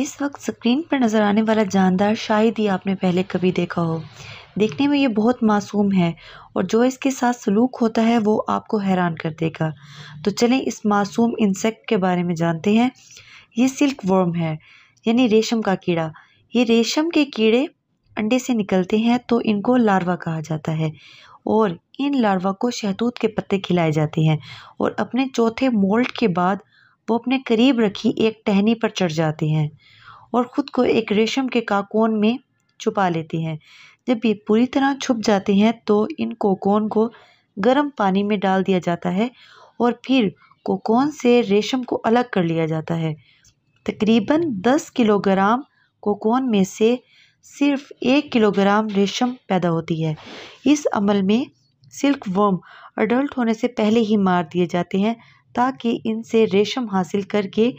इस वक्त स्क्रीन पर नज़र आने वाला जानदार शायद ही आपने पहले कभी देखा हो देखने में ये बहुत मासूम है और जो इसके साथ सलूक होता है वो आपको हैरान कर देगा तो चलें इस मासूम इंसेक्ट के बारे में जानते हैं ये सिल्क वर्म है यानी रेशम का कीड़ा ये रेशम के कीड़े अंडे से निकलते हैं तो इनको लार्वा कहा जाता है और इन लार्वा को शहतूत के पत्ते खिलाए जाते हैं और अपने चौथे मोल्ट के बाद वो अपने करीब रखी एक टहनी पर चढ़ जाती हैं और ख़ुद को एक रेशम के काकोन में छुपा लेती हैं जब ये पूरी तरह छुप जाती हैं तो इन कोकोन को गर्म पानी में डाल दिया जाता है और फिर कोकोन से रेशम को अलग कर लिया जाता है तकरीबन 10 किलोग्राम कोकोन में से सिर्फ एक किलोग्राम रेशम पैदा होती है इस अमल में सिल्क वर्म अडल्ट होने से पहले ही मार दिए जाते हैं ताकि इनसे रेशम हासिल करके